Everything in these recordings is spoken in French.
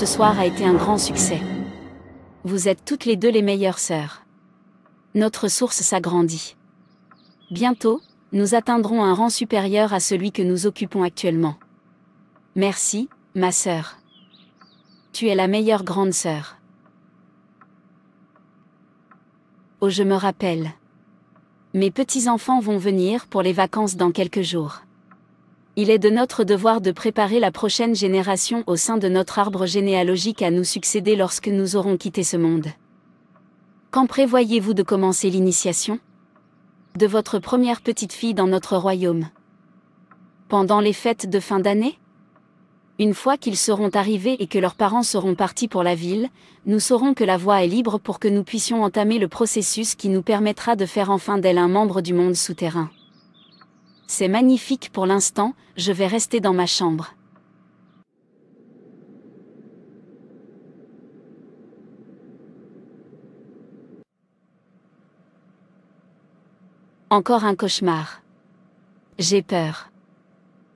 ce soir a été un grand succès. Vous êtes toutes les deux les meilleures sœurs. Notre source s'agrandit. Bientôt, nous atteindrons un rang supérieur à celui que nous occupons actuellement. Merci, ma sœur. Tu es la meilleure grande sœur. Oh, je me rappelle. Mes petits-enfants vont venir pour les vacances dans quelques jours il est de notre devoir de préparer la prochaine génération au sein de notre arbre généalogique à nous succéder lorsque nous aurons quitté ce monde. Quand prévoyez-vous de commencer l'initiation De votre première petite fille dans notre royaume Pendant les fêtes de fin d'année Une fois qu'ils seront arrivés et que leurs parents seront partis pour la ville, nous saurons que la voie est libre pour que nous puissions entamer le processus qui nous permettra de faire enfin d'elle un membre du monde souterrain. C'est magnifique pour l'instant, je vais rester dans ma chambre. Encore un cauchemar. J'ai peur.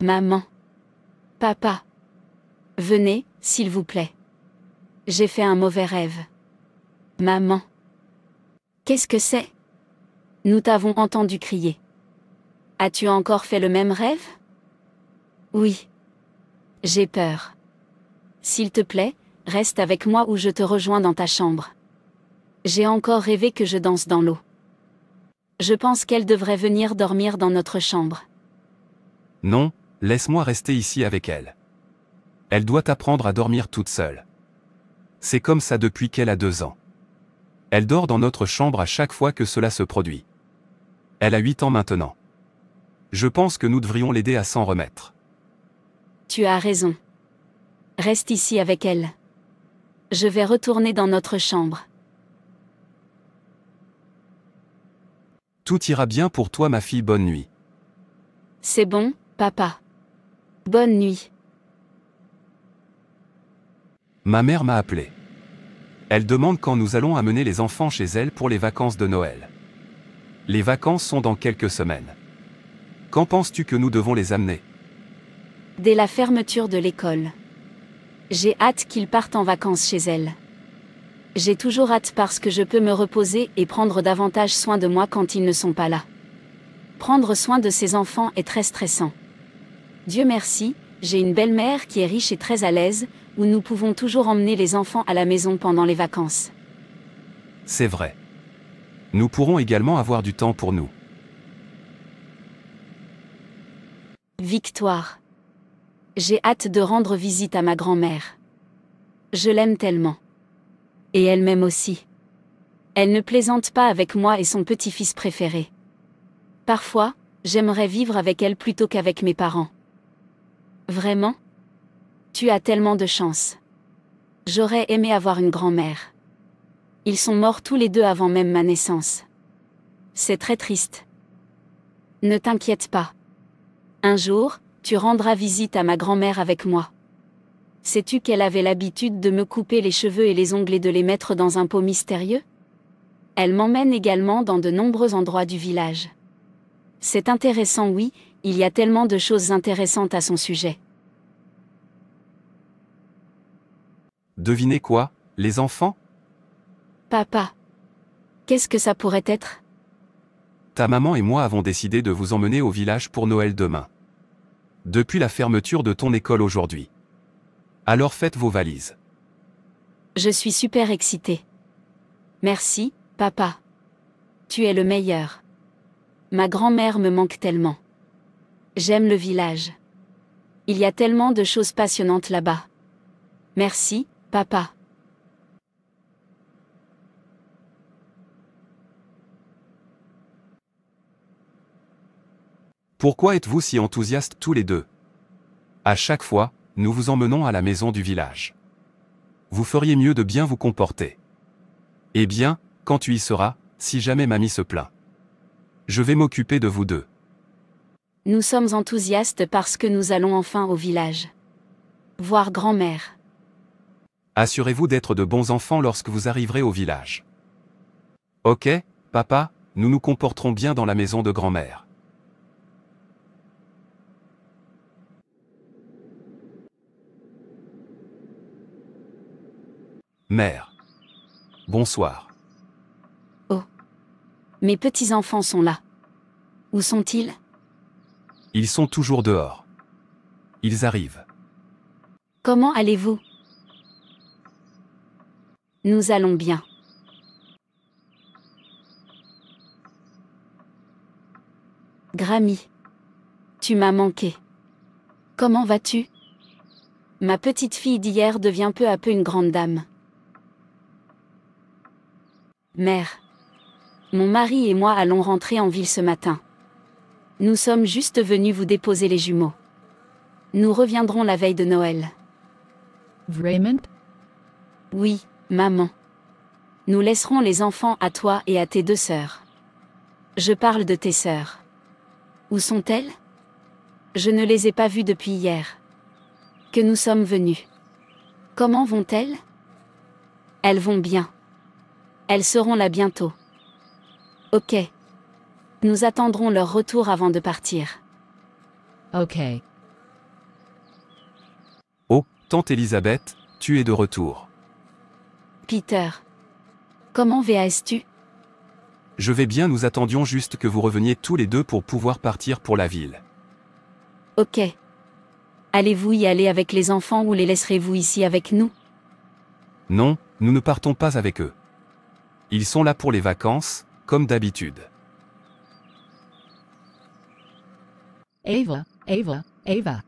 Maman. Papa. Venez, s'il vous plaît. J'ai fait un mauvais rêve. Maman. Qu'est-ce que c'est Nous t'avons entendu crier. As-tu encore fait le même rêve Oui. J'ai peur. S'il te plaît, reste avec moi ou je te rejoins dans ta chambre. J'ai encore rêvé que je danse dans l'eau. Je pense qu'elle devrait venir dormir dans notre chambre. Non, laisse-moi rester ici avec elle. Elle doit apprendre à dormir toute seule. C'est comme ça depuis qu'elle a deux ans. Elle dort dans notre chambre à chaque fois que cela se produit. Elle a huit ans maintenant je pense que nous devrions l'aider à s'en remettre. Tu as raison. Reste ici avec elle. Je vais retourner dans notre chambre. Tout ira bien pour toi ma fille, bonne nuit. C'est bon, papa. Bonne nuit. Ma mère m'a appelé. Elle demande quand nous allons amener les enfants chez elle pour les vacances de Noël. Les vacances sont dans quelques semaines. « Quand penses-tu que nous devons les amener Dès la fermeture de l'école. J'ai hâte qu'ils partent en vacances chez elle. J'ai toujours hâte parce que je peux me reposer et prendre davantage soin de moi quand ils ne sont pas là. Prendre soin de ses enfants est très stressant. Dieu merci, j'ai une belle-mère qui est riche et très à l'aise, où nous pouvons toujours emmener les enfants à la maison pendant les vacances. C'est vrai. Nous pourrons également avoir du temps pour nous. Victoire. J'ai hâte de rendre visite à ma grand-mère. Je l'aime tellement. Et elle m'aime aussi. Elle ne plaisante pas avec moi et son petit-fils préféré. Parfois, j'aimerais vivre avec elle plutôt qu'avec mes parents. Vraiment Tu as tellement de chance. J'aurais aimé avoir une grand-mère. Ils sont morts tous les deux avant même ma naissance. C'est très triste. Ne t'inquiète pas. Un jour, tu rendras visite à ma grand-mère avec moi. Sais-tu qu'elle avait l'habitude de me couper les cheveux et les ongles et de les mettre dans un pot mystérieux Elle m'emmène également dans de nombreux endroits du village. C'est intéressant, oui, il y a tellement de choses intéressantes à son sujet. Devinez quoi, les enfants Papa. Qu'est-ce que ça pourrait être Ta maman et moi avons décidé de vous emmener au village pour Noël demain depuis la fermeture de ton école aujourd'hui. Alors faites vos valises. Je suis super excitée. Merci, papa. Tu es le meilleur. Ma grand-mère me manque tellement. J'aime le village. Il y a tellement de choses passionnantes là-bas. Merci, papa. Pourquoi êtes-vous si enthousiastes tous les deux À chaque fois, nous vous emmenons à la maison du village. Vous feriez mieux de bien vous comporter. Eh bien, quand tu y seras, si jamais mamie se plaint. Je vais m'occuper de vous deux. Nous sommes enthousiastes parce que nous allons enfin au village. Voir grand-mère. Assurez-vous d'être de bons enfants lorsque vous arriverez au village. Ok, papa, nous nous comporterons bien dans la maison de grand-mère. Mère. Bonsoir. Oh. Mes petits-enfants sont là. Où sont-ils Ils sont toujours dehors. Ils arrivent. Comment allez-vous Nous allons bien. Grammy. Tu m'as manqué. Comment vas-tu Ma petite fille d'hier devient peu à peu une grande dame. Mère. Mon mari et moi allons rentrer en ville ce matin. Nous sommes juste venus vous déposer les jumeaux. Nous reviendrons la veille de Noël. Vraiment Oui, maman. Nous laisserons les enfants à toi et à tes deux sœurs. Je parle de tes sœurs. Où sont-elles Je ne les ai pas vues depuis hier. Que nous sommes venus. Comment vont-elles Elles vont bien. Elles seront là bientôt. Ok. Nous attendrons leur retour avant de partir. Ok. Oh, tante Elisabeth, tu es de retour. Peter. Comment vas-tu Je vais bien, nous attendions juste que vous reveniez tous les deux pour pouvoir partir pour la ville. Ok. Allez-vous y aller avec les enfants ou les laisserez-vous ici avec nous Non, nous ne partons pas avec eux. Ils sont là pour les vacances, comme d'habitude. Eva, Eva, Eva.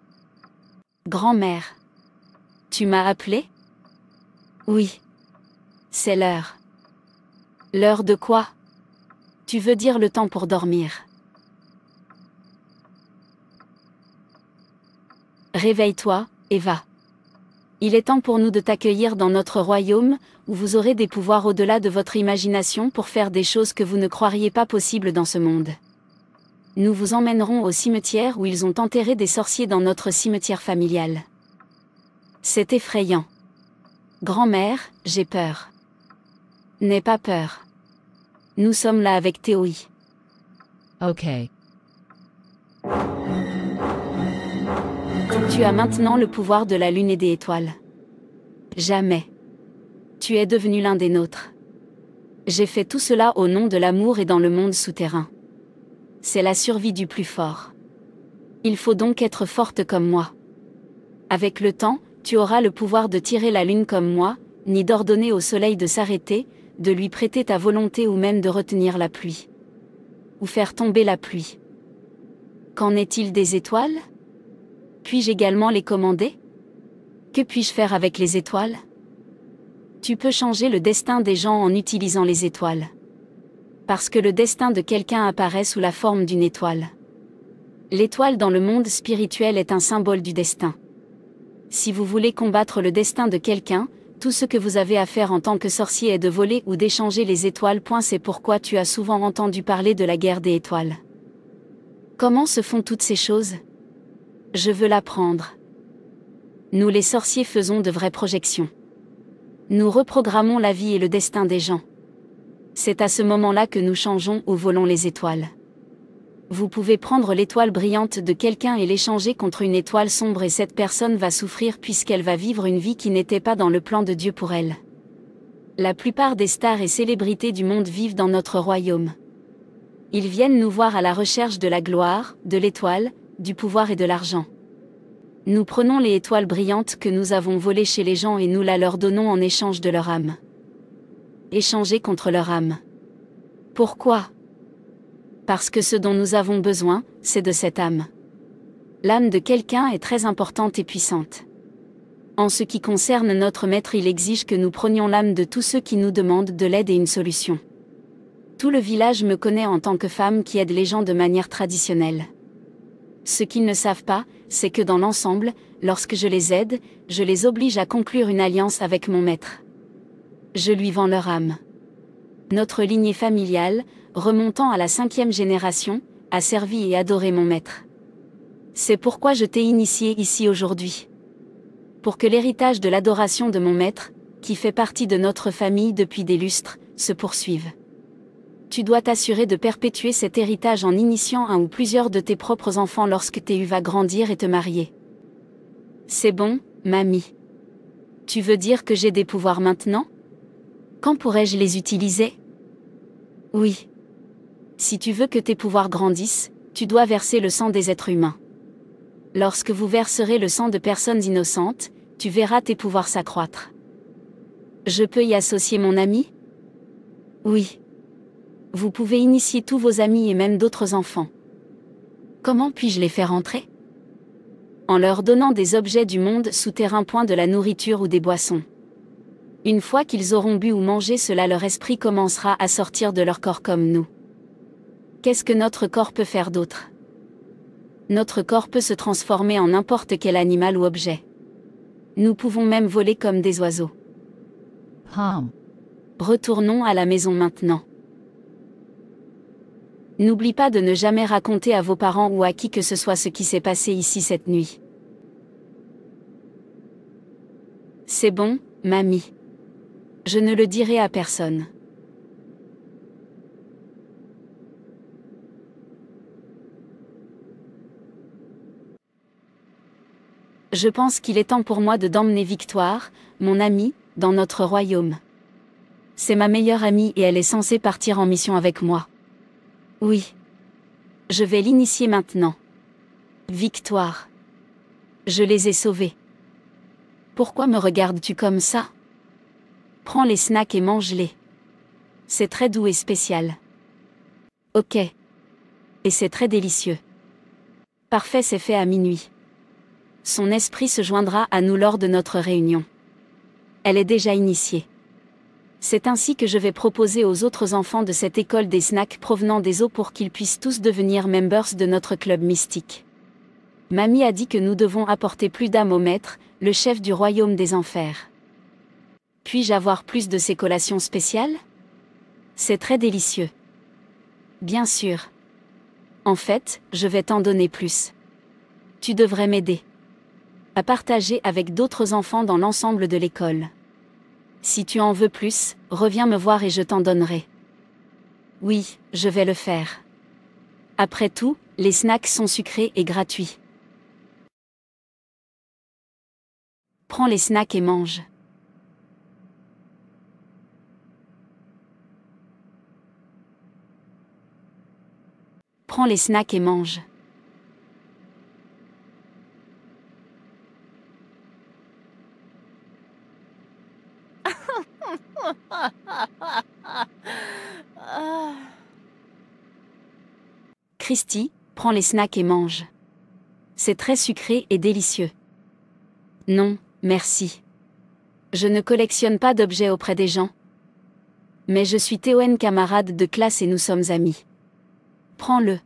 Grand-mère, tu m'as appelé Oui. C'est l'heure. L'heure de quoi Tu veux dire le temps pour dormir. Réveille-toi, Eva. Il est temps pour nous de t'accueillir dans notre royaume, vous aurez des pouvoirs au-delà de votre imagination pour faire des choses que vous ne croiriez pas possibles dans ce monde. Nous vous emmènerons au cimetière où ils ont enterré des sorciers dans notre cimetière familial. C'est effrayant. Grand-mère, j'ai peur. N'aie pas peur. Nous sommes là avec Théoï. Ok. Tu as maintenant le pouvoir de la lune et des étoiles. Jamais. Tu es devenu l'un des nôtres. J'ai fait tout cela au nom de l'amour et dans le monde souterrain. C'est la survie du plus fort. Il faut donc être forte comme moi. Avec le temps, tu auras le pouvoir de tirer la lune comme moi, ni d'ordonner au soleil de s'arrêter, de lui prêter ta volonté ou même de retenir la pluie. Ou faire tomber la pluie. Qu'en est-il des étoiles Puis-je également les commander Que puis-je faire avec les étoiles tu peux changer le destin des gens en utilisant les étoiles. Parce que le destin de quelqu'un apparaît sous la forme d'une étoile. L'étoile dans le monde spirituel est un symbole du destin. Si vous voulez combattre le destin de quelqu'un, tout ce que vous avez à faire en tant que sorcier est de voler ou d'échanger les étoiles. C'est pourquoi tu as souvent entendu parler de la guerre des étoiles. Comment se font toutes ces choses Je veux l'apprendre. Nous les sorciers faisons de vraies projections nous reprogrammons la vie et le destin des gens. C'est à ce moment-là que nous changeons ou volons les étoiles. Vous pouvez prendre l'étoile brillante de quelqu'un et l'échanger contre une étoile sombre et cette personne va souffrir puisqu'elle va vivre une vie qui n'était pas dans le plan de Dieu pour elle. La plupart des stars et célébrités du monde vivent dans notre royaume. Ils viennent nous voir à la recherche de la gloire, de l'étoile, du pouvoir et de l'argent nous prenons les étoiles brillantes que nous avons volées chez les gens et nous la leur donnons en échange de leur âme. Échanger contre leur âme. Pourquoi Parce que ce dont nous avons besoin, c'est de cette âme. L'âme de quelqu'un est très importante et puissante. En ce qui concerne notre Maître, il exige que nous prenions l'âme de tous ceux qui nous demandent de l'aide et une solution. Tout le village me connaît en tant que femme qui aide les gens de manière traditionnelle. Ce qu'ils ne savent pas, c'est que dans l'ensemble, lorsque je les aide, je les oblige à conclure une alliance avec mon maître. Je lui vends leur âme. Notre lignée familiale, remontant à la cinquième génération, a servi et adoré mon maître. C'est pourquoi je t'ai initié ici aujourd'hui. Pour que l'héritage de l'adoration de mon maître, qui fait partie de notre famille depuis des lustres, se poursuive tu dois t'assurer de perpétuer cet héritage en initiant un ou plusieurs de tes propres enfants lorsque tu va grandir et te marier. C'est bon, mamie. Tu veux dire que j'ai des pouvoirs maintenant Quand pourrais-je les utiliser Oui. Si tu veux que tes pouvoirs grandissent, tu dois verser le sang des êtres humains. Lorsque vous verserez le sang de personnes innocentes, tu verras tes pouvoirs s'accroître. Je peux y associer mon ami Oui. Vous pouvez initier tous vos amis et même d'autres enfants. Comment puis-je les faire entrer En leur donnant des objets du monde souterrain, point de la nourriture ou des boissons. Une fois qu'ils auront bu ou mangé cela, leur esprit commencera à sortir de leur corps comme nous. Qu'est-ce que notre corps peut faire d'autre Notre corps peut se transformer en n'importe quel animal ou objet. Nous pouvons même voler comme des oiseaux. Hum. Retournons à la maison maintenant. N'oublie pas de ne jamais raconter à vos parents ou à qui que ce soit ce qui s'est passé ici cette nuit. C'est bon, mamie. Je ne le dirai à personne. Je pense qu'il est temps pour moi de d'emmener Victoire, mon amie, dans notre royaume. C'est ma meilleure amie et elle est censée partir en mission avec moi. Oui. Je vais l'initier maintenant. Victoire. Je les ai sauvés. Pourquoi me regardes-tu comme ça Prends les snacks et mange-les. C'est très doux et spécial. Ok. Et c'est très délicieux. Parfait, c'est fait à minuit. Son esprit se joindra à nous lors de notre réunion. Elle est déjà initiée. C'est ainsi que je vais proposer aux autres enfants de cette école des snacks provenant des eaux pour qu'ils puissent tous devenir members de notre club mystique. Mamie a dit que nous devons apporter plus d'âme au maître, le chef du royaume des enfers. Puis-je avoir plus de ces collations spéciales C'est très délicieux. Bien sûr. En fait, je vais t'en donner plus. Tu devrais m'aider. À partager avec d'autres enfants dans l'ensemble de l'école. Si tu en veux plus, reviens me voir et je t'en donnerai. Oui, je vais le faire. Après tout, les snacks sont sucrés et gratuits. Prends les snacks et mange. Prends les snacks et mange. Christy prends les snacks et mange. C'est très sucré et délicieux. Non, merci. Je ne collectionne pas d'objets auprès des gens. Mais je suis Théoen camarade de classe et nous sommes amis. Prends-le.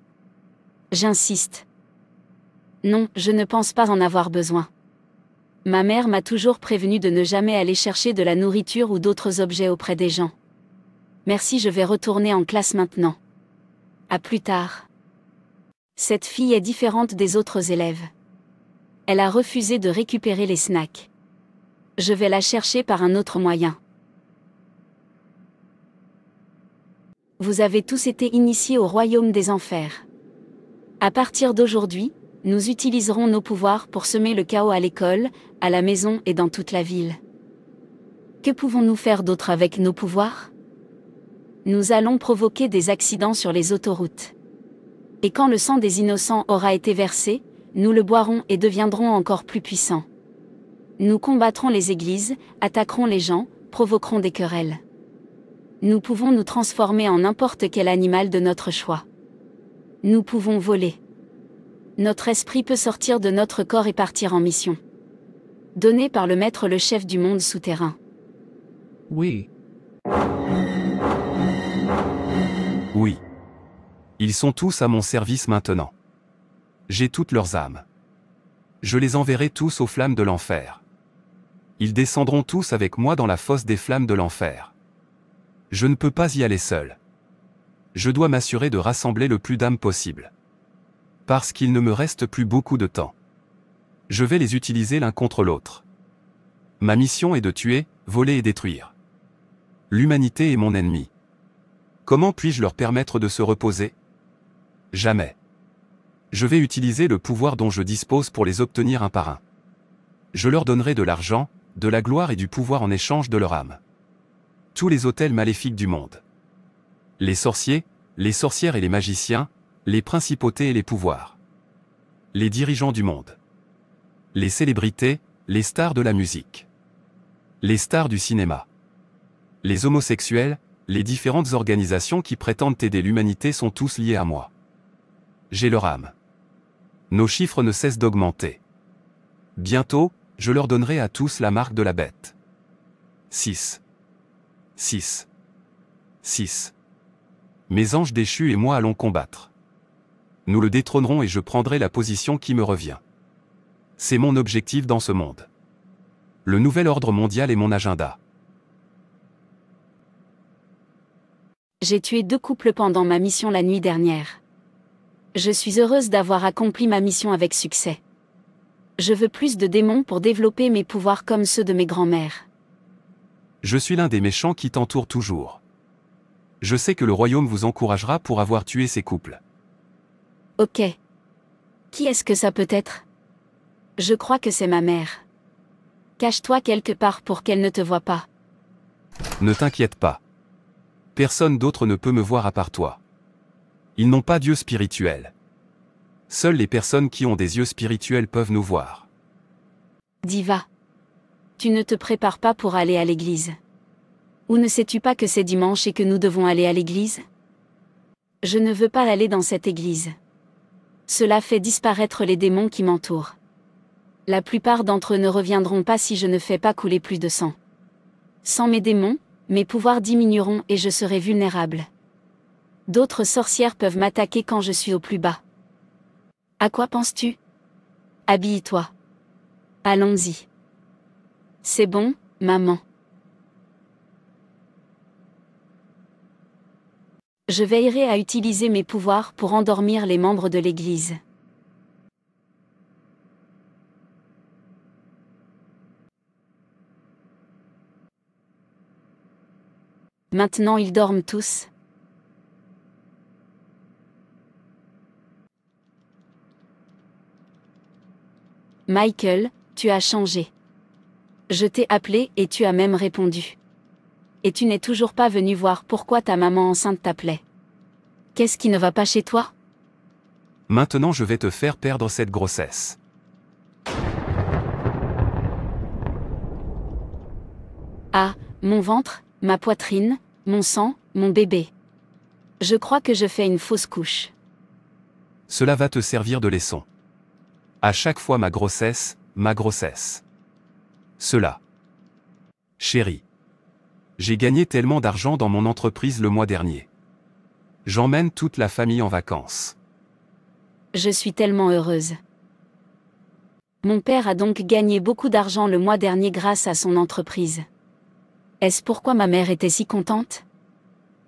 J'insiste. Non, je ne pense pas en avoir besoin. Ma mère m'a toujours prévenu de ne jamais aller chercher de la nourriture ou d'autres objets auprès des gens. Merci, je vais retourner en classe maintenant. À plus tard. Cette fille est différente des autres élèves. Elle a refusé de récupérer les snacks. Je vais la chercher par un autre moyen. Vous avez tous été initiés au royaume des enfers. À partir d'aujourd'hui, nous utiliserons nos pouvoirs pour semer le chaos à l'école, à la maison et dans toute la ville. Que pouvons-nous faire d'autre avec nos pouvoirs Nous allons provoquer des accidents sur les autoroutes. Et quand le sang des innocents aura été versé, nous le boirons et deviendrons encore plus puissants. Nous combattrons les églises, attaquerons les gens, provoquerons des querelles. Nous pouvons nous transformer en n'importe quel animal de notre choix. Nous pouvons voler notre esprit peut sortir de notre corps et partir en mission. Donné par le Maître le chef du monde souterrain. Oui. Oui. Ils sont tous à mon service maintenant. J'ai toutes leurs âmes. Je les enverrai tous aux flammes de l'enfer. Ils descendront tous avec moi dans la fosse des flammes de l'enfer. Je ne peux pas y aller seul. Je dois m'assurer de rassembler le plus d'âmes possible parce qu'il ne me reste plus beaucoup de temps. Je vais les utiliser l'un contre l'autre. Ma mission est de tuer, voler et détruire. L'humanité est mon ennemi. Comment puis-je leur permettre de se reposer Jamais. Je vais utiliser le pouvoir dont je dispose pour les obtenir un par un. Je leur donnerai de l'argent, de la gloire et du pouvoir en échange de leur âme. Tous les hôtels maléfiques du monde. Les sorciers, les sorcières et les magiciens, les principautés et les pouvoirs. Les dirigeants du monde. Les célébrités, les stars de la musique. Les stars du cinéma. Les homosexuels, les différentes organisations qui prétendent aider l'humanité sont tous liés à moi. J'ai leur âme. Nos chiffres ne cessent d'augmenter. Bientôt, je leur donnerai à tous la marque de la bête. 6. 6. 6. Mes anges déchus et moi allons combattre nous le détrônerons et je prendrai la position qui me revient. C'est mon objectif dans ce monde. Le nouvel ordre mondial est mon agenda. J'ai tué deux couples pendant ma mission la nuit dernière. Je suis heureuse d'avoir accompli ma mission avec succès. Je veux plus de démons pour développer mes pouvoirs comme ceux de mes grands-mères. Je suis l'un des méchants qui t'entoure toujours. Je sais que le royaume vous encouragera pour avoir tué ces couples. Ok. Qui est-ce que ça peut être Je crois que c'est ma mère. Cache-toi quelque part pour qu'elle ne te voie pas. Ne t'inquiète pas. Personne d'autre ne peut me voir à part toi. Ils n'ont pas d'yeux spirituels. Seules les personnes qui ont des yeux spirituels peuvent nous voir. Diva. Tu ne te prépares pas pour aller à l'église. Ou ne sais-tu pas que c'est dimanche et que nous devons aller à l'église Je ne veux pas aller dans cette église cela fait disparaître les démons qui m'entourent. La plupart d'entre eux ne reviendront pas si je ne fais pas couler plus de sang. Sans mes démons, mes pouvoirs diminueront et je serai vulnérable. D'autres sorcières peuvent m'attaquer quand je suis au plus bas. À quoi penses-tu Habille-toi. Allons-y. C'est bon, maman. je veillerai à utiliser mes pouvoirs pour endormir les membres de l'Église. Maintenant ils dorment tous. Michael, tu as changé. Je t'ai appelé et tu as même répondu et tu n'es toujours pas venu voir pourquoi ta maman enceinte t'appelait. Qu'est-ce qui ne va pas chez toi Maintenant je vais te faire perdre cette grossesse. Ah, mon ventre, ma poitrine, mon sang, mon bébé. Je crois que je fais une fausse couche. Cela va te servir de leçon. À chaque fois ma grossesse, ma grossesse. Cela. Chérie. J'ai gagné tellement d'argent dans mon entreprise le mois dernier. J'emmène toute la famille en vacances. Je suis tellement heureuse. Mon père a donc gagné beaucoup d'argent le mois dernier grâce à son entreprise. Est-ce pourquoi ma mère était si contente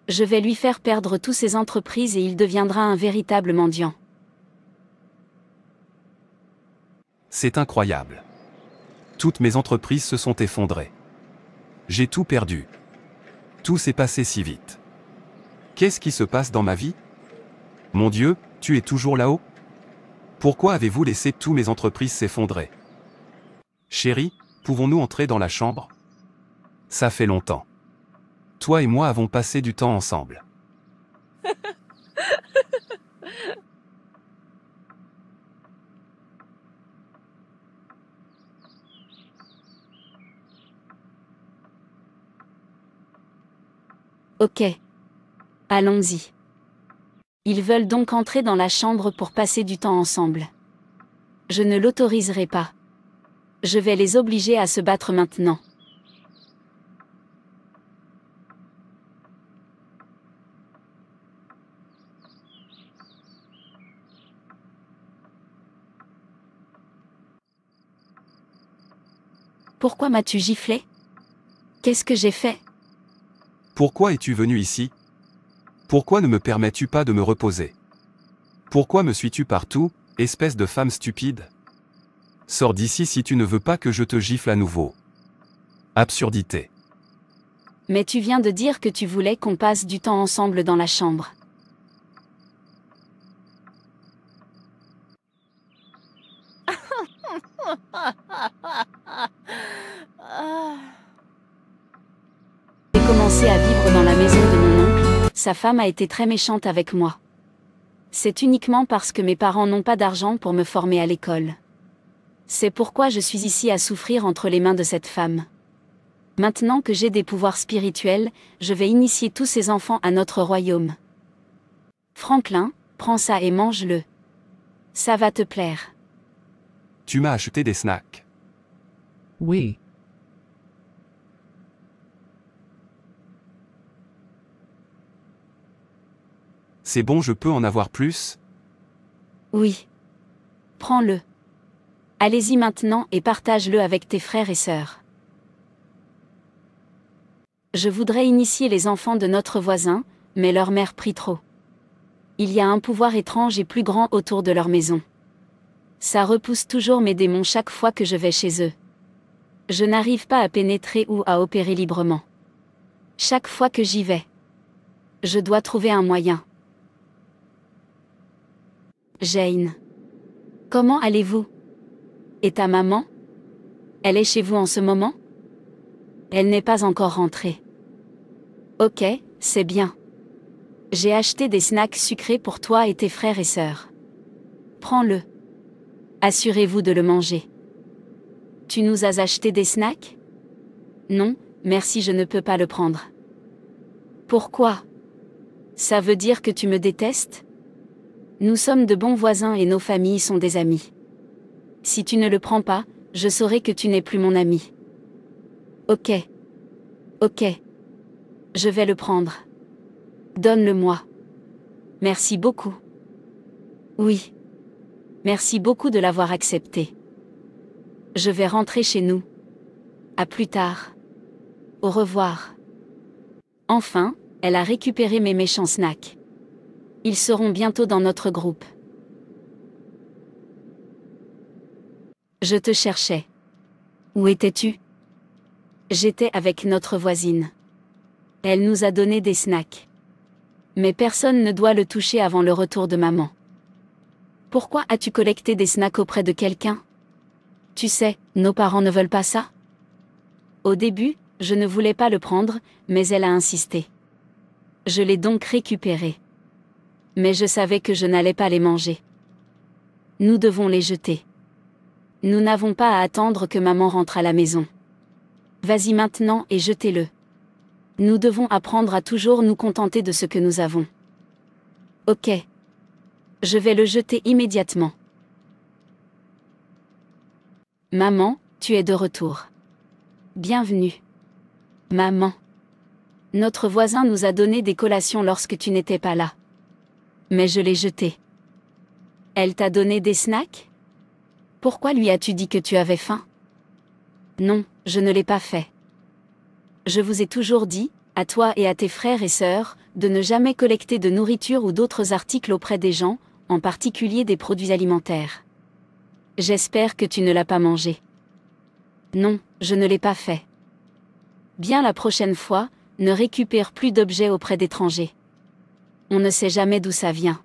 Je vais lui faire perdre toutes ses entreprises et il deviendra un véritable mendiant. C'est incroyable. Toutes mes entreprises se sont effondrées. J'ai tout perdu. Tout s'est passé si vite. Qu'est-ce qui se passe dans ma vie Mon Dieu, tu es toujours là-haut Pourquoi avez-vous laissé tous mes entreprises s'effondrer Chérie, pouvons-nous entrer dans la chambre Ça fait longtemps. Toi et moi avons passé du temps ensemble. Ok. Allons-y. Ils veulent donc entrer dans la chambre pour passer du temps ensemble. Je ne l'autoriserai pas. Je vais les obliger à se battre maintenant. Pourquoi m'as-tu giflé Qu'est-ce que j'ai fait pourquoi es-tu venu ici Pourquoi ne me permets-tu pas de me reposer Pourquoi me suis-tu partout, espèce de femme stupide Sors d'ici si tu ne veux pas que je te gifle à nouveau. Absurdité. Mais tu viens de dire que tu voulais qu'on passe du temps ensemble dans la chambre. sa femme a été très méchante avec moi. C'est uniquement parce que mes parents n'ont pas d'argent pour me former à l'école. C'est pourquoi je suis ici à souffrir entre les mains de cette femme. Maintenant que j'ai des pouvoirs spirituels, je vais initier tous ces enfants à notre royaume. Franklin, prends ça et mange-le. Ça va te plaire. Tu m'as acheté des snacks. Oui. C'est bon, je peux en avoir plus Oui. Prends-le. Allez-y maintenant et partage-le avec tes frères et sœurs. Je voudrais initier les enfants de notre voisin, mais leur mère prie trop. Il y a un pouvoir étrange et plus grand autour de leur maison. Ça repousse toujours mes démons chaque fois que je vais chez eux. Je n'arrive pas à pénétrer ou à opérer librement. Chaque fois que j'y vais, je dois trouver un moyen. Jane. Comment allez-vous Et ta maman Elle est chez vous en ce moment Elle n'est pas encore rentrée. Ok, c'est bien. J'ai acheté des snacks sucrés pour toi et tes frères et sœurs. Prends-le. Assurez-vous de le manger. Tu nous as acheté des snacks Non, merci, je ne peux pas le prendre. Pourquoi Ça veut dire que tu me détestes nous sommes de bons voisins et nos familles sont des amis. Si tu ne le prends pas, je saurai que tu n'es plus mon ami. Ok. Ok. Je vais le prendre. Donne-le-moi. Merci beaucoup. Oui. Merci beaucoup de l'avoir accepté. Je vais rentrer chez nous. À plus tard. Au revoir. Enfin, elle a récupéré mes méchants snacks. Ils seront bientôt dans notre groupe. Je te cherchais. Où étais-tu J'étais avec notre voisine. Elle nous a donné des snacks. Mais personne ne doit le toucher avant le retour de maman. Pourquoi as-tu collecté des snacks auprès de quelqu'un Tu sais, nos parents ne veulent pas ça. Au début, je ne voulais pas le prendre, mais elle a insisté. Je l'ai donc récupéré mais je savais que je n'allais pas les manger. Nous devons les jeter. Nous n'avons pas à attendre que maman rentre à la maison. Vas-y maintenant et jetez-le. Nous devons apprendre à toujours nous contenter de ce que nous avons. Ok. Je vais le jeter immédiatement. Maman, tu es de retour. Bienvenue. Maman. Notre voisin nous a donné des collations lorsque tu n'étais pas là mais je l'ai jeté. Elle t'a donné des snacks Pourquoi lui as-tu dit que tu avais faim Non, je ne l'ai pas fait. Je vous ai toujours dit, à toi et à tes frères et sœurs, de ne jamais collecter de nourriture ou d'autres articles auprès des gens, en particulier des produits alimentaires. J'espère que tu ne l'as pas mangé. Non, je ne l'ai pas fait. Bien la prochaine fois, ne récupère plus d'objets auprès d'étrangers on ne sait jamais d'où ça vient.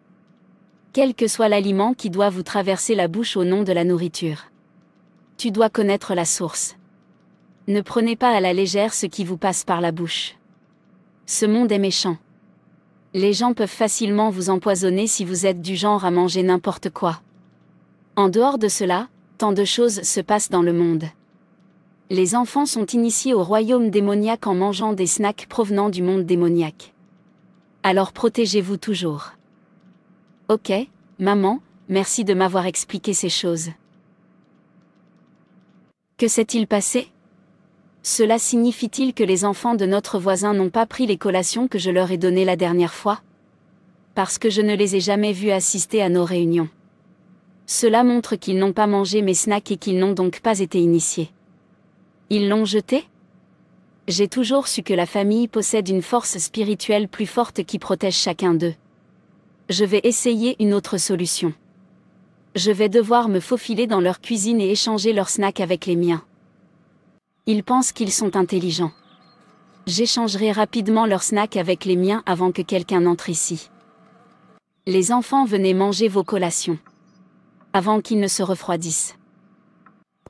Quel que soit l'aliment qui doit vous traverser la bouche au nom de la nourriture. Tu dois connaître la source. Ne prenez pas à la légère ce qui vous passe par la bouche. Ce monde est méchant. Les gens peuvent facilement vous empoisonner si vous êtes du genre à manger n'importe quoi. En dehors de cela, tant de choses se passent dans le monde. Les enfants sont initiés au royaume démoniaque en mangeant des snacks provenant du monde démoniaque alors protégez-vous toujours. Ok, maman, merci de m'avoir expliqué ces choses. Que s'est-il passé Cela signifie-t-il que les enfants de notre voisin n'ont pas pris les collations que je leur ai données la dernière fois Parce que je ne les ai jamais vus assister à nos réunions. Cela montre qu'ils n'ont pas mangé mes snacks et qu'ils n'ont donc pas été initiés. Ils l'ont jeté j'ai toujours su que la famille possède une force spirituelle plus forte qui protège chacun d'eux. Je vais essayer une autre solution. Je vais devoir me faufiler dans leur cuisine et échanger leurs snacks avec les miens. Ils pensent qu'ils sont intelligents. J'échangerai rapidement leurs snacks avec les miens avant que quelqu'un entre ici. Les enfants venez manger vos collations. Avant qu'ils ne se refroidissent.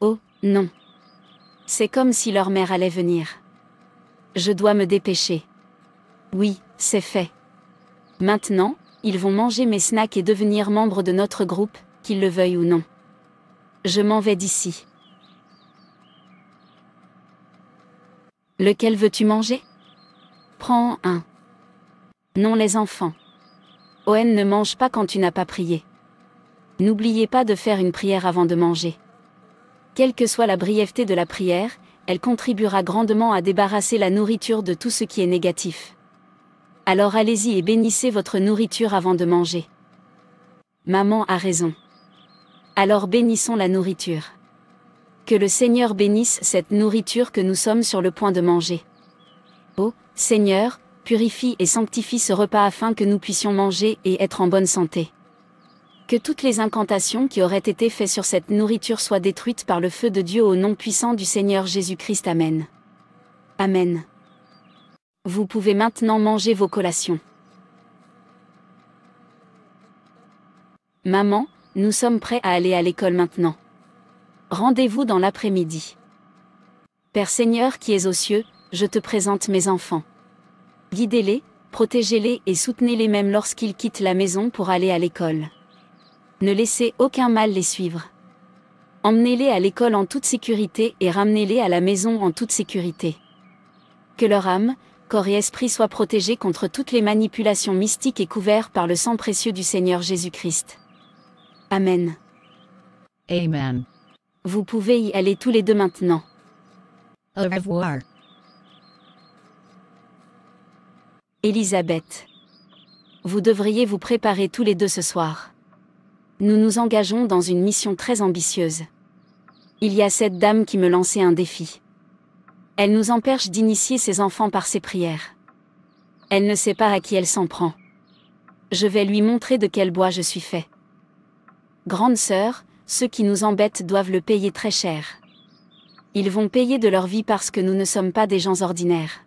Oh, non. C'est comme si leur mère allait venir. Je dois me dépêcher. Oui, c'est fait. Maintenant, ils vont manger mes snacks et devenir membres de notre groupe, qu'ils le veuillent ou non. Je m'en vais d'ici. Lequel veux-tu manger Prends un. Non les enfants. Owen ne mange pas quand tu n'as pas prié. N'oubliez pas de faire une prière avant de manger. Quelle que soit la brièveté de la prière, elle contribuera grandement à débarrasser la nourriture de tout ce qui est négatif. Alors allez-y et bénissez votre nourriture avant de manger. Maman a raison. Alors bénissons la nourriture. Que le Seigneur bénisse cette nourriture que nous sommes sur le point de manger. oh, Seigneur, purifie et sanctifie ce repas afin que nous puissions manger et être en bonne santé que toutes les incantations qui auraient été faites sur cette nourriture soient détruites par le feu de Dieu au nom puissant du Seigneur Jésus-Christ. Amen. Amen. Vous pouvez maintenant manger vos collations. Maman, nous sommes prêts à aller à l'école maintenant. Rendez-vous dans l'après-midi. Père Seigneur qui es aux cieux, je te présente mes enfants. Guidez-les, protégez-les et soutenez-les même lorsqu'ils quittent la maison pour aller à l'école. Ne laissez aucun mal les suivre. Emmenez-les à l'école en toute sécurité et ramenez-les à la maison en toute sécurité. Que leur âme, corps et esprit soient protégés contre toutes les manipulations mystiques et couverts par le sang précieux du Seigneur Jésus-Christ. Amen. Amen. Vous pouvez y aller tous les deux maintenant. Au revoir. Elisabeth. Vous devriez vous préparer tous les deux ce soir nous nous engageons dans une mission très ambitieuse. Il y a cette dame qui me lançait un défi. Elle nous empêche d'initier ses enfants par ses prières. Elle ne sait pas à qui elle s'en prend. Je vais lui montrer de quel bois je suis fait. Grande sœur, ceux qui nous embêtent doivent le payer très cher. Ils vont payer de leur vie parce que nous ne sommes pas des gens ordinaires.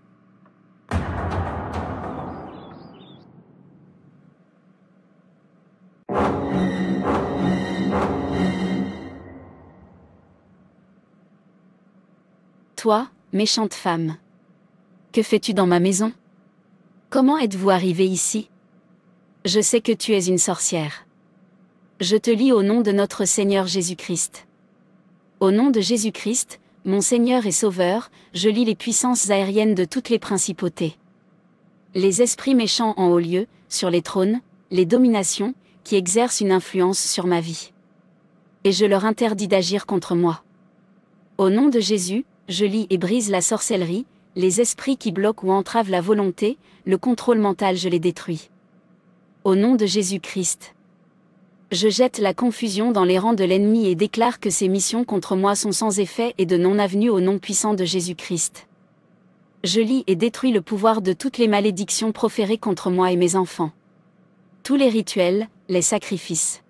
Toi, méchante femme. Que fais-tu dans ma maison Comment êtes-vous arrivée ici Je sais que tu es une sorcière. Je te lis au nom de notre Seigneur Jésus-Christ. Au nom de Jésus-Christ, mon Seigneur et Sauveur, je lis les puissances aériennes de toutes les principautés. Les esprits méchants en haut lieu, sur les trônes, les dominations, qui exercent une influence sur ma vie. Et je leur interdis d'agir contre moi. Au nom de Jésus, je lis et brise la sorcellerie, les esprits qui bloquent ou entravent la volonté, le contrôle mental, je les détruis. Au nom de Jésus-Christ. Je jette la confusion dans les rangs de l'ennemi et déclare que ses missions contre moi sont sans effet et de non-avenue au nom puissant de Jésus-Christ. Je lis et détruis le pouvoir de toutes les malédictions proférées contre moi et mes enfants. Tous les rituels, les sacrifices.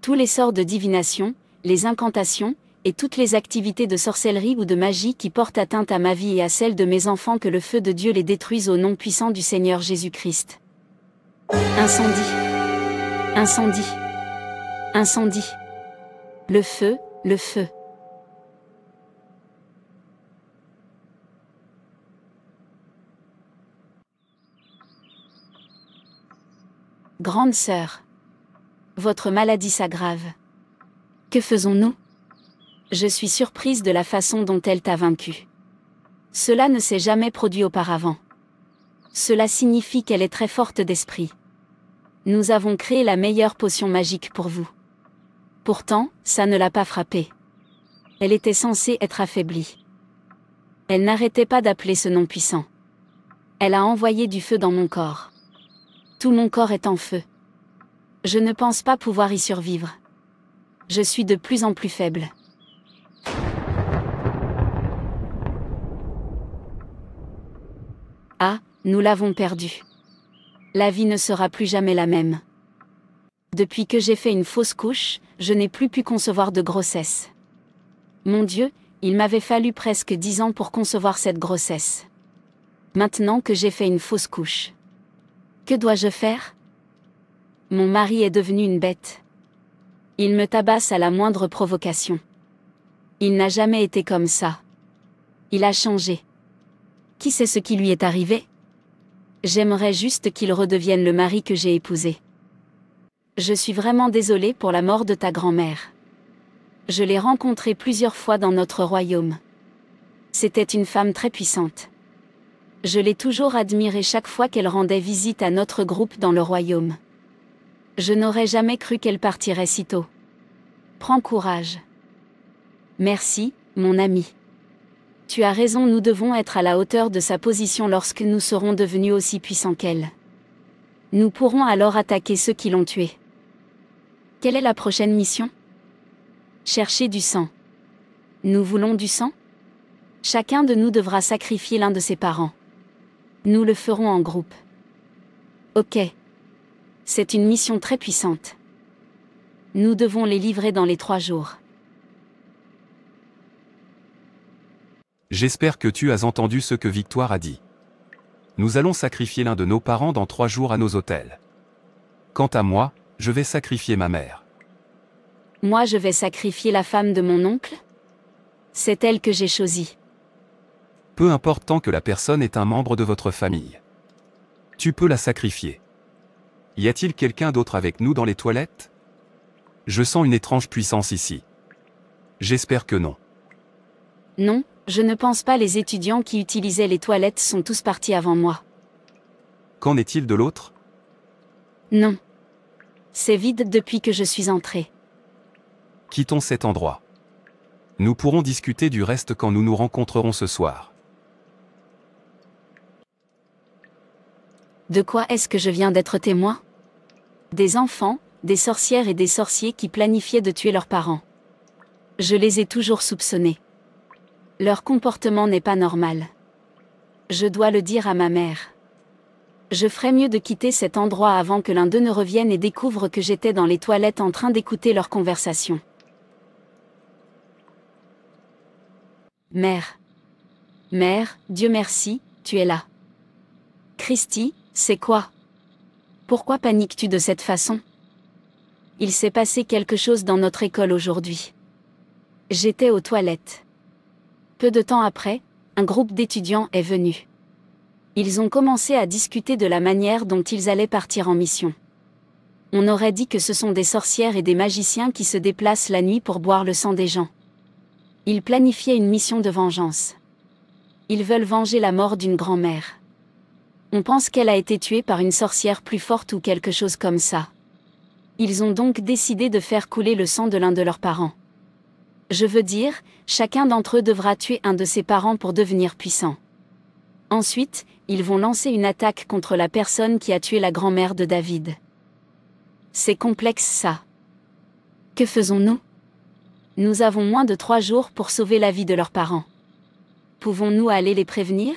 Tous les sorts de divination, les incantations, et toutes les activités de sorcellerie ou de magie qui portent atteinte à ma vie et à celle de mes enfants que le feu de Dieu les détruise au nom puissant du Seigneur Jésus-Christ. Incendie. Incendie. Incendie. Le feu, le feu. Grande sœur. Votre maladie s'aggrave. Que faisons-nous je suis surprise de la façon dont elle t'a vaincu. Cela ne s'est jamais produit auparavant. Cela signifie qu'elle est très forte d'esprit. Nous avons créé la meilleure potion magique pour vous. Pourtant, ça ne l'a pas frappée. Elle était censée être affaiblie. Elle n'arrêtait pas d'appeler ce nom puissant. Elle a envoyé du feu dans mon corps. Tout mon corps est en feu. Je ne pense pas pouvoir y survivre. Je suis de plus en plus faible. Ah, nous l'avons perdue. La vie ne sera plus jamais la même. Depuis que j'ai fait une fausse couche, je n'ai plus pu concevoir de grossesse. Mon Dieu, il m'avait fallu presque dix ans pour concevoir cette grossesse. Maintenant que j'ai fait une fausse couche. Que dois-je faire Mon mari est devenu une bête. Il me tabasse à la moindre provocation. Il n'a jamais été comme ça. Il a changé. Qui sait ce qui lui est arrivé J'aimerais juste qu'il redevienne le mari que j'ai épousé. Je suis vraiment désolée pour la mort de ta grand-mère. Je l'ai rencontrée plusieurs fois dans notre royaume. C'était une femme très puissante. Je l'ai toujours admirée chaque fois qu'elle rendait visite à notre groupe dans le royaume. Je n'aurais jamais cru qu'elle partirait si tôt. Prends courage. Merci, mon ami. Tu as raison, nous devons être à la hauteur de sa position lorsque nous serons devenus aussi puissants qu'elle. Nous pourrons alors attaquer ceux qui l'ont tuée. Quelle est la prochaine mission Chercher du sang. Nous voulons du sang Chacun de nous devra sacrifier l'un de ses parents. Nous le ferons en groupe. Ok. C'est une mission très puissante. Nous devons les livrer dans les trois jours. J'espère que tu as entendu ce que Victoire a dit. Nous allons sacrifier l'un de nos parents dans trois jours à nos hôtels. Quant à moi, je vais sacrifier ma mère. Moi je vais sacrifier la femme de mon oncle C'est elle que j'ai choisie. Peu important que la personne est un membre de votre famille. Tu peux la sacrifier. Y a-t-il quelqu'un d'autre avec nous dans les toilettes Je sens une étrange puissance ici. J'espère que non. Non, je ne pense pas les étudiants qui utilisaient les toilettes sont tous partis avant moi. Qu'en est-il de l'autre Non. C'est vide depuis que je suis entré. Quittons cet endroit. Nous pourrons discuter du reste quand nous nous rencontrerons ce soir. De quoi est-ce que je viens d'être témoin Des enfants, des sorcières et des sorciers qui planifiaient de tuer leurs parents. Je les ai toujours soupçonnés. Leur comportement n'est pas normal. Je dois le dire à ma mère. Je ferais mieux de quitter cet endroit avant que l'un d'eux ne revienne et découvre que j'étais dans les toilettes en train d'écouter leur conversation. Mère. Mère, Dieu merci, tu es là. Christy, c'est quoi Pourquoi paniques-tu de cette façon Il s'est passé quelque chose dans notre école aujourd'hui. J'étais aux toilettes. Peu de temps après, un groupe d'étudiants est venu. Ils ont commencé à discuter de la manière dont ils allaient partir en mission. On aurait dit que ce sont des sorcières et des magiciens qui se déplacent la nuit pour boire le sang des gens. Ils planifiaient une mission de vengeance. Ils veulent venger la mort d'une grand-mère. On pense qu'elle a été tuée par une sorcière plus forte ou quelque chose comme ça. Ils ont donc décidé de faire couler le sang de l'un de leurs parents. Je veux dire, chacun d'entre eux devra tuer un de ses parents pour devenir puissant. Ensuite, ils vont lancer une attaque contre la personne qui a tué la grand-mère de David. C'est complexe ça. Que faisons-nous Nous avons moins de trois jours pour sauver la vie de leurs parents. Pouvons-nous aller les prévenir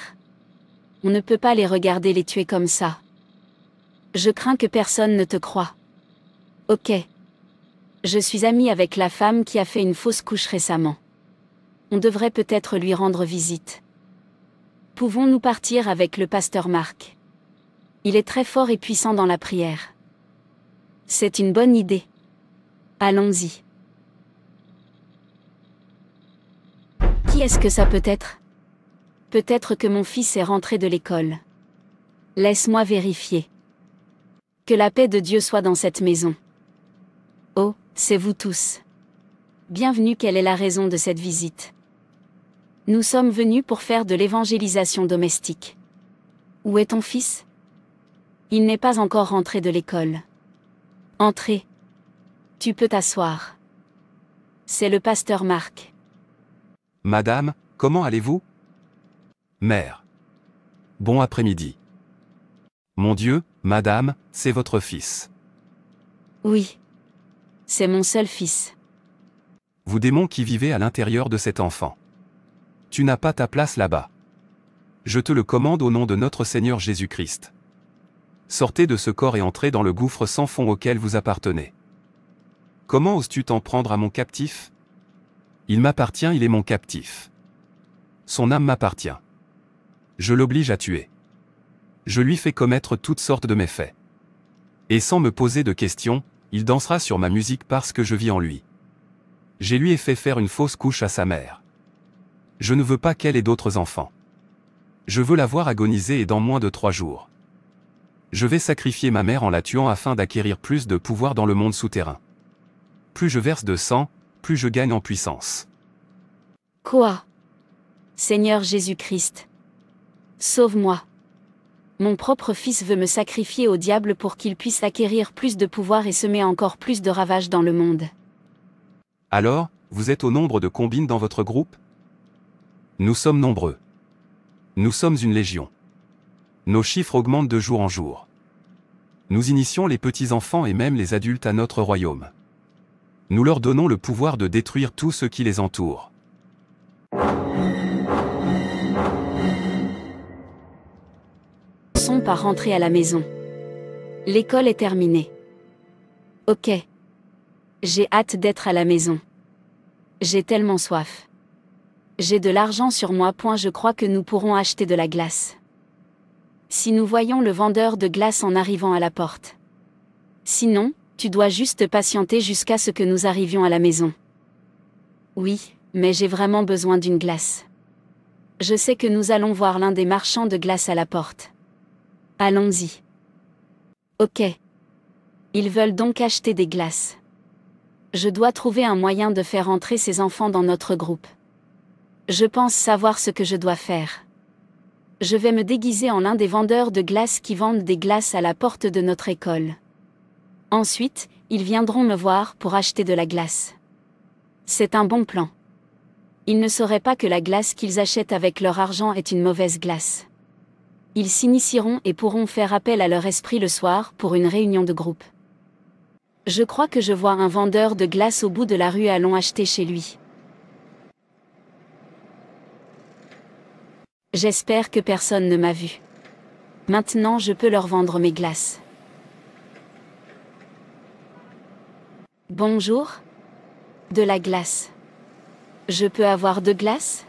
On ne peut pas les regarder les tuer comme ça. Je crains que personne ne te croie. Ok, je suis amie avec la femme qui a fait une fausse couche récemment. On devrait peut-être lui rendre visite. Pouvons-nous partir avec le pasteur Marc Il est très fort et puissant dans la prière. C'est une bonne idée. Allons-y. Qui est-ce que ça peut être Peut-être que mon fils est rentré de l'école. Laisse-moi vérifier. Que la paix de Dieu soit dans cette maison. Oh, c'est vous tous. Bienvenue, quelle est la raison de cette visite Nous sommes venus pour faire de l'évangélisation domestique. Où est ton fils Il n'est pas encore rentré de l'école. Entrez. Tu peux t'asseoir. C'est le pasteur Marc. Madame, comment allez-vous Mère. Bon après-midi. Mon Dieu, Madame, c'est votre fils. Oui. C'est mon seul fils. Vous démons qui vivez à l'intérieur de cet enfant. Tu n'as pas ta place là-bas. Je te le commande au nom de notre Seigneur Jésus-Christ. Sortez de ce corps et entrez dans le gouffre sans fond auquel vous appartenez. Comment oses-tu t'en prendre à mon captif Il m'appartient, il est mon captif. Son âme m'appartient. Je l'oblige à tuer. Je lui fais commettre toutes sortes de méfaits. Et sans me poser de questions, il dansera sur ma musique parce que je vis en lui. J'ai lui ai fait faire une fausse couche à sa mère. Je ne veux pas qu'elle ait d'autres enfants. Je veux la voir agoniser et dans moins de trois jours. Je vais sacrifier ma mère en la tuant afin d'acquérir plus de pouvoir dans le monde souterrain. Plus je verse de sang, plus je gagne en puissance. Quoi Seigneur Jésus-Christ, sauve-moi. Mon propre fils veut me sacrifier au diable pour qu'il puisse acquérir plus de pouvoir et semer encore plus de ravages dans le monde. Alors, vous êtes au nombre de combines dans votre groupe Nous sommes nombreux. Nous sommes une légion. Nos chiffres augmentent de jour en jour. Nous initions les petits-enfants et même les adultes à notre royaume. Nous leur donnons le pouvoir de détruire tout ce qui les entoure. par rentrer à la maison. L'école est terminée. Ok. J'ai hâte d'être à la maison. J'ai tellement soif. J'ai de l'argent sur moi. Point, je crois que nous pourrons acheter de la glace. Si nous voyons le vendeur de glace en arrivant à la porte. Sinon, tu dois juste patienter jusqu'à ce que nous arrivions à la maison. Oui, mais j'ai vraiment besoin d'une glace. Je sais que nous allons voir l'un des marchands de glace à la porte. Allons-y. Ok. Ils veulent donc acheter des glaces. Je dois trouver un moyen de faire entrer ces enfants dans notre groupe. Je pense savoir ce que je dois faire. Je vais me déguiser en l'un des vendeurs de glaces qui vendent des glaces à la porte de notre école. Ensuite, ils viendront me voir pour acheter de la glace. C'est un bon plan. Ils ne sauraient pas que la glace qu'ils achètent avec leur argent est une mauvaise glace ils s'initieront et pourront faire appel à leur esprit le soir pour une réunion de groupe. Je crois que je vois un vendeur de glace au bout de la rue, allons acheter chez lui. J'espère que personne ne m'a vu. Maintenant je peux leur vendre mes glaces. Bonjour. De la glace. Je peux avoir deux glaces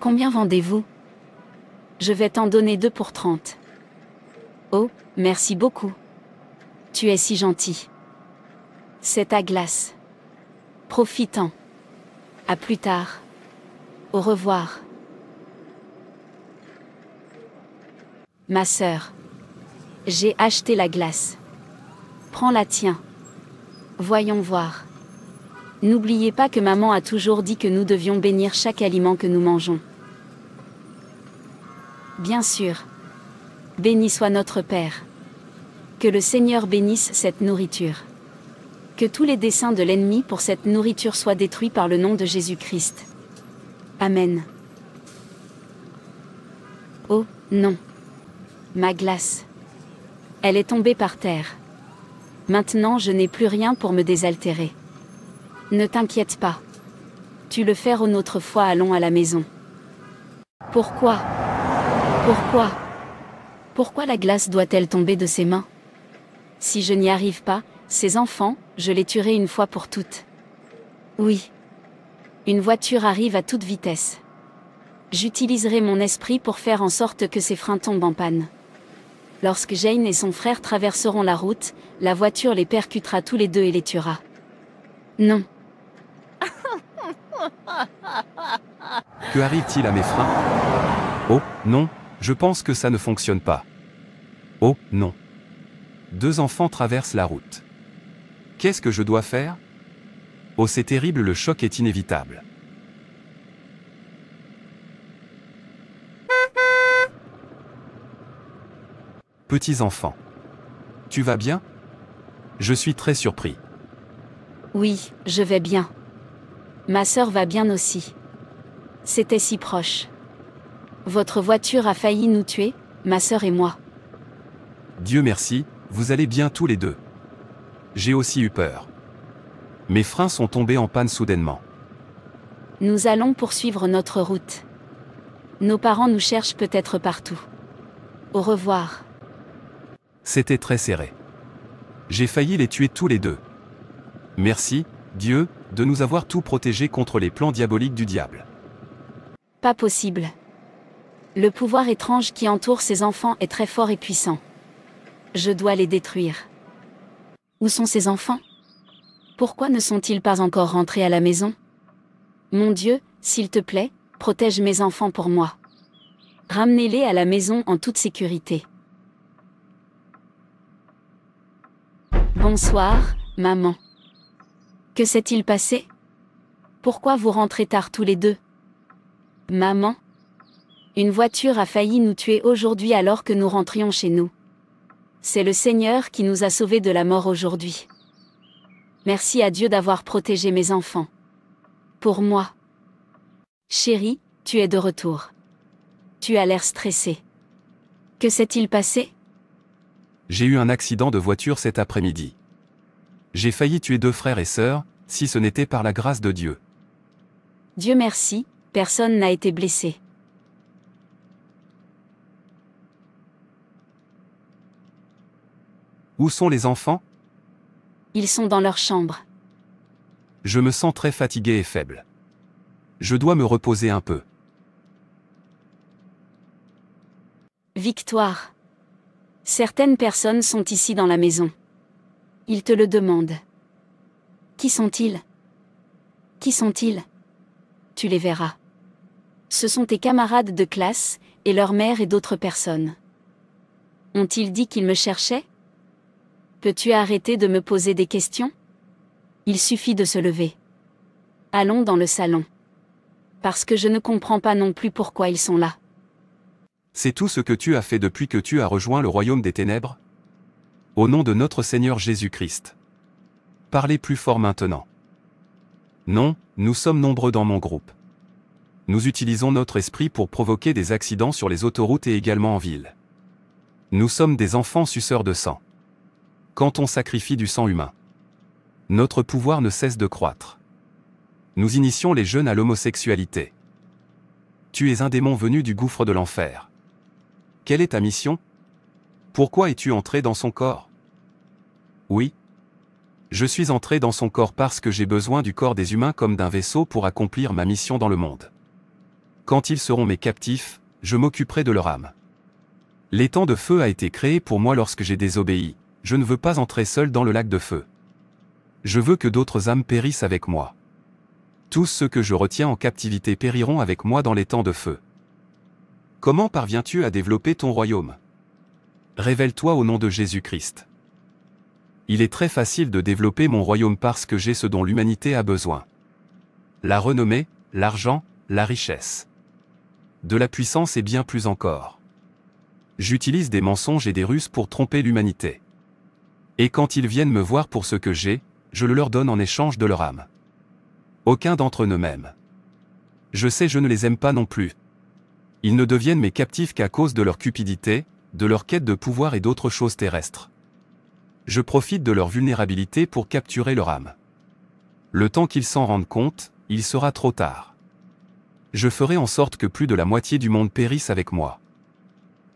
Combien vendez-vous je vais t'en donner deux pour 30. Oh, merci beaucoup. Tu es si gentil. C'est ta glace. Profitant. À plus tard. Au revoir. Ma sœur. J'ai acheté la glace. Prends la tienne. Voyons voir. N'oubliez pas que maman a toujours dit que nous devions bénir chaque aliment que nous mangeons. Bien sûr. Béni soit notre Père. Que le Seigneur bénisse cette nourriture. Que tous les desseins de l'ennemi pour cette nourriture soient détruits par le nom de Jésus-Christ. Amen. Oh, non. Ma glace. Elle est tombée par terre. Maintenant je n'ai plus rien pour me désaltérer. Ne t'inquiète pas. Tu le feras une autre fois allons à la maison. Pourquoi pourquoi Pourquoi la glace doit-elle tomber de ses mains Si je n'y arrive pas, ces enfants, je les tuerai une fois pour toutes. Oui. Une voiture arrive à toute vitesse. J'utiliserai mon esprit pour faire en sorte que ses freins tombent en panne. Lorsque Jane et son frère traverseront la route, la voiture les percutera tous les deux et les tuera. Non. Que arrive-t-il à mes freins Oh, non, je pense que ça ne fonctionne pas. Oh, non. Deux enfants traversent la route. Qu'est-ce que je dois faire Oh, c'est terrible, le choc est inévitable. Petits enfants. Tu vas bien Je suis très surpris. Oui, je vais bien. Ma sœur va bien aussi. C'était si proche. Votre voiture a failli nous tuer, ma sœur et moi. Dieu merci, vous allez bien tous les deux. J'ai aussi eu peur. Mes freins sont tombés en panne soudainement. Nous allons poursuivre notre route. Nos parents nous cherchent peut-être partout. Au revoir. C'était très serré. J'ai failli les tuer tous les deux. Merci, Dieu, de nous avoir tout protégés contre les plans diaboliques du diable. Pas possible. Le pouvoir étrange qui entoure ces enfants est très fort et puissant. Je dois les détruire. Où sont ces enfants Pourquoi ne sont-ils pas encore rentrés à la maison Mon Dieu, s'il te plaît, protège mes enfants pour moi. Ramenez-les à la maison en toute sécurité. Bonsoir, maman. Que s'est-il passé Pourquoi vous rentrez tard tous les deux Maman, une voiture a failli nous tuer aujourd'hui alors que nous rentrions chez nous. C'est le Seigneur qui nous a sauvés de la mort aujourd'hui. Merci à Dieu d'avoir protégé mes enfants. Pour moi. Chérie, tu es de retour. Tu as l'air stressé. Que s'est-il passé J'ai eu un accident de voiture cet après-midi. J'ai failli tuer deux frères et sœurs, si ce n'était par la grâce de Dieu. Dieu merci, personne n'a été blessé. Où sont les enfants Ils sont dans leur chambre. Je me sens très fatigué et faible. Je dois me reposer un peu. Victoire. Certaines personnes sont ici dans la maison. Ils te le demandent. Qui sont-ils Qui sont-ils Tu les verras. Ce sont tes camarades de classe, et leur mère et d'autres personnes. Ont-ils dit qu'ils me cherchaient Peux-tu arrêté de me poser des questions Il suffit de se lever. Allons dans le salon. Parce que je ne comprends pas non plus pourquoi ils sont là. C'est tout ce que tu as fait depuis que tu as rejoint le royaume des ténèbres Au nom de notre Seigneur Jésus-Christ. Parlez plus fort maintenant. Non, nous sommes nombreux dans mon groupe. Nous utilisons notre esprit pour provoquer des accidents sur les autoroutes et également en ville. Nous sommes des enfants suceurs de sang quand on sacrifie du sang humain. Notre pouvoir ne cesse de croître. Nous initions les jeunes à l'homosexualité. Tu es un démon venu du gouffre de l'enfer. Quelle est ta mission Pourquoi es-tu entré dans son corps Oui. Je suis entré dans son corps parce que j'ai besoin du corps des humains comme d'un vaisseau pour accomplir ma mission dans le monde. Quand ils seront mes captifs, je m'occuperai de leur âme. L'étang de feu a été créé pour moi lorsque j'ai désobéi je ne veux pas entrer seul dans le lac de feu. Je veux que d'autres âmes périssent avec moi. Tous ceux que je retiens en captivité périront avec moi dans les temps de feu. Comment parviens-tu à développer ton royaume Révèle-toi au nom de Jésus-Christ. Il est très facile de développer mon royaume parce que j'ai ce dont l'humanité a besoin. La renommée, l'argent, la richesse. De la puissance et bien plus encore. J'utilise des mensonges et des ruses pour tromper l'humanité. Et quand ils viennent me voir pour ce que j'ai, je le leur donne en échange de leur âme. Aucun d'entre eux ne m'aime. Je sais je ne les aime pas non plus. Ils ne deviennent mes captifs qu'à cause de leur cupidité, de leur quête de pouvoir et d'autres choses terrestres. Je profite de leur vulnérabilité pour capturer leur âme. Le temps qu'ils s'en rendent compte, il sera trop tard. Je ferai en sorte que plus de la moitié du monde périsse avec moi.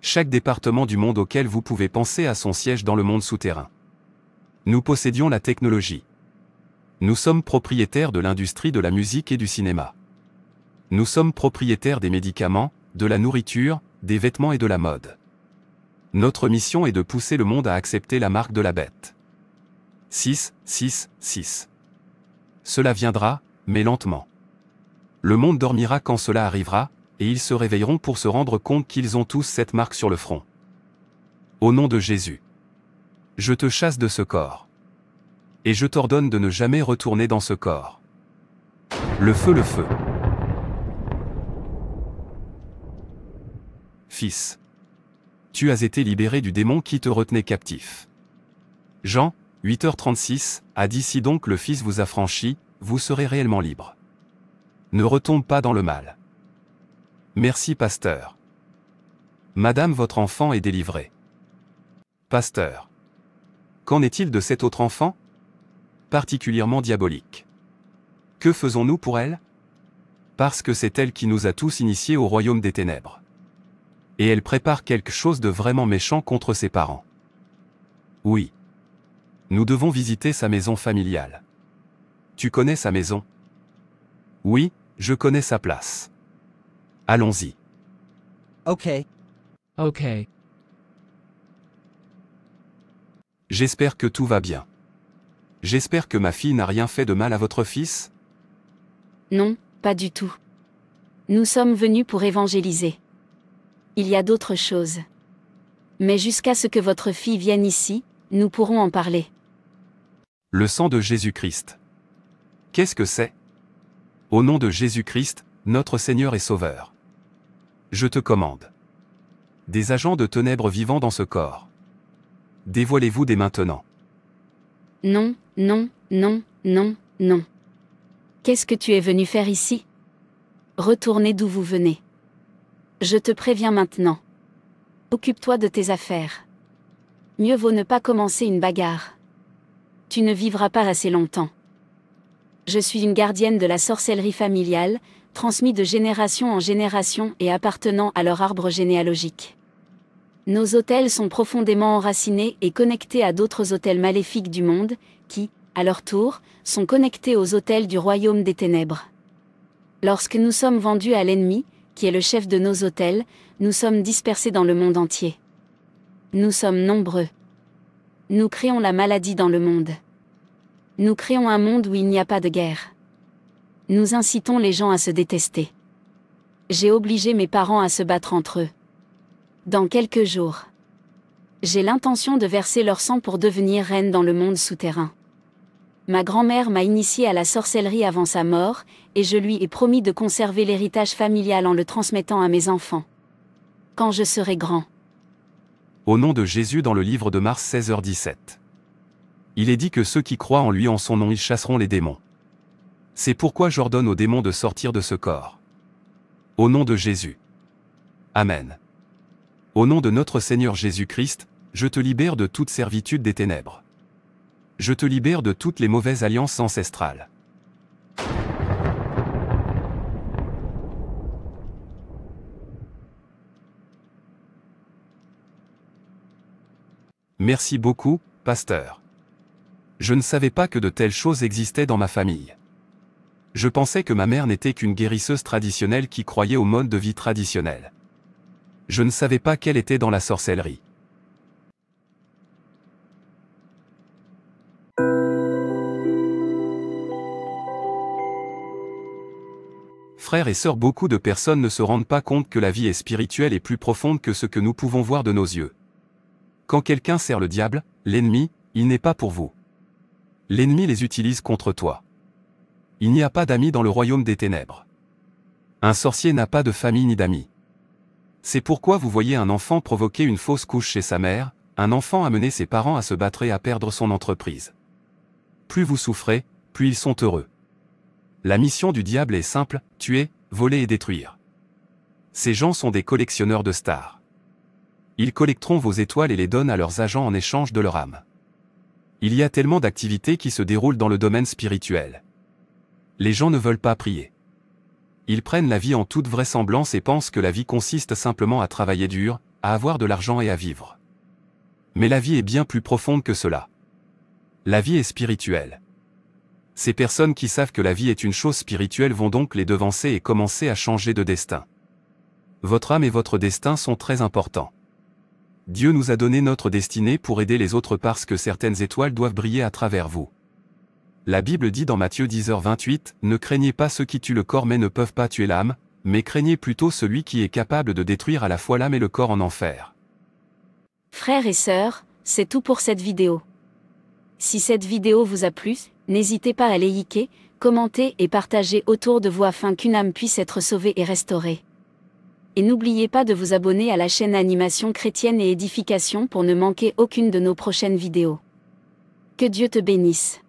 Chaque département du monde auquel vous pouvez penser a son siège dans le monde souterrain. Nous possédions la technologie. Nous sommes propriétaires de l'industrie de la musique et du cinéma. Nous sommes propriétaires des médicaments, de la nourriture, des vêtements et de la mode. Notre mission est de pousser le monde à accepter la marque de la bête. 6, 6, 6. Cela viendra, mais lentement. Le monde dormira quand cela arrivera, et ils se réveilleront pour se rendre compte qu'ils ont tous cette marque sur le front. Au nom de Jésus. Je te chasse de ce corps. Et je t'ordonne de ne jamais retourner dans ce corps. Le feu, le feu. Fils. Tu as été libéré du démon qui te retenait captif. Jean, 8h36, a dit si donc le Fils vous a franchi, vous serez réellement libre. Ne retombe pas dans le mal. Merci pasteur. Madame votre enfant est délivré. Pasteur. Qu'en est-il de cet autre enfant Particulièrement diabolique. Que faisons-nous pour elle Parce que c'est elle qui nous a tous initiés au royaume des ténèbres. Et elle prépare quelque chose de vraiment méchant contre ses parents. Oui. Nous devons visiter sa maison familiale. Tu connais sa maison Oui, je connais sa place. Allons-y. Ok. Ok. J'espère que tout va bien. J'espère que ma fille n'a rien fait de mal à votre fils Non, pas du tout. Nous sommes venus pour évangéliser. Il y a d'autres choses. Mais jusqu'à ce que votre fille vienne ici, nous pourrons en parler. Le sang de Jésus-Christ. Qu'est-ce que c'est Au nom de Jésus-Christ, notre Seigneur et Sauveur. Je te commande. Des agents de ténèbres vivant dans ce corps. Dévoilez-vous dès maintenant. Non, non, non, non, non. Qu'est-ce que tu es venu faire ici Retournez d'où vous venez. Je te préviens maintenant. Occupe-toi de tes affaires. Mieux vaut ne pas commencer une bagarre. Tu ne vivras pas assez longtemps. Je suis une gardienne de la sorcellerie familiale, transmise de génération en génération et appartenant à leur arbre généalogique. Nos hôtels sont profondément enracinés et connectés à d'autres hôtels maléfiques du monde, qui, à leur tour, sont connectés aux hôtels du royaume des ténèbres. Lorsque nous sommes vendus à l'ennemi, qui est le chef de nos hôtels, nous sommes dispersés dans le monde entier. Nous sommes nombreux. Nous créons la maladie dans le monde. Nous créons un monde où il n'y a pas de guerre. Nous incitons les gens à se détester. J'ai obligé mes parents à se battre entre eux. Dans quelques jours. J'ai l'intention de verser leur sang pour devenir reine dans le monde souterrain. Ma grand-mère m'a initiée à la sorcellerie avant sa mort, et je lui ai promis de conserver l'héritage familial en le transmettant à mes enfants. Quand je serai grand. Au nom de Jésus dans le livre de Mars 16h17. Il est dit que ceux qui croient en lui en son nom ils chasseront les démons. C'est pourquoi j'ordonne aux démons de sortir de ce corps. Au nom de Jésus. Amen. Au nom de notre Seigneur Jésus-Christ, je te libère de toute servitude des ténèbres. Je te libère de toutes les mauvaises alliances ancestrales. Merci beaucoup, pasteur. Je ne savais pas que de telles choses existaient dans ma famille. Je pensais que ma mère n'était qu'une guérisseuse traditionnelle qui croyait au mode de vie traditionnel je ne savais pas qu'elle était dans la sorcellerie. Frères et sœurs, beaucoup de personnes ne se rendent pas compte que la vie est spirituelle et plus profonde que ce que nous pouvons voir de nos yeux. Quand quelqu'un sert le diable, l'ennemi, il n'est pas pour vous. L'ennemi les utilise contre toi. Il n'y a pas d'amis dans le royaume des ténèbres. Un sorcier n'a pas de famille ni d'amis. C'est pourquoi vous voyez un enfant provoquer une fausse couche chez sa mère, un enfant amener ses parents à se battre et à perdre son entreprise. Plus vous souffrez, plus ils sont heureux. La mission du diable est simple, tuer, voler et détruire. Ces gens sont des collectionneurs de stars. Ils collecteront vos étoiles et les donnent à leurs agents en échange de leur âme. Il y a tellement d'activités qui se déroulent dans le domaine spirituel. Les gens ne veulent pas prier ils prennent la vie en toute vraisemblance et pensent que la vie consiste simplement à travailler dur, à avoir de l'argent et à vivre. Mais la vie est bien plus profonde que cela. La vie est spirituelle. Ces personnes qui savent que la vie est une chose spirituelle vont donc les devancer et commencer à changer de destin. Votre âme et votre destin sont très importants. Dieu nous a donné notre destinée pour aider les autres parce que certaines étoiles doivent briller à travers vous. La Bible dit dans Matthieu 10h28, Ne craignez pas ceux qui tuent le corps mais ne peuvent pas tuer l'âme, mais craignez plutôt celui qui est capable de détruire à la fois l'âme et le corps en enfer. Frères et sœurs, c'est tout pour cette vidéo. Si cette vidéo vous a plu, n'hésitez pas à liker, commenter et partager autour de vous afin qu'une âme puisse être sauvée et restaurée. Et n'oubliez pas de vous abonner à la chaîne Animation chrétienne et édification pour ne manquer aucune de nos prochaines vidéos. Que Dieu te bénisse.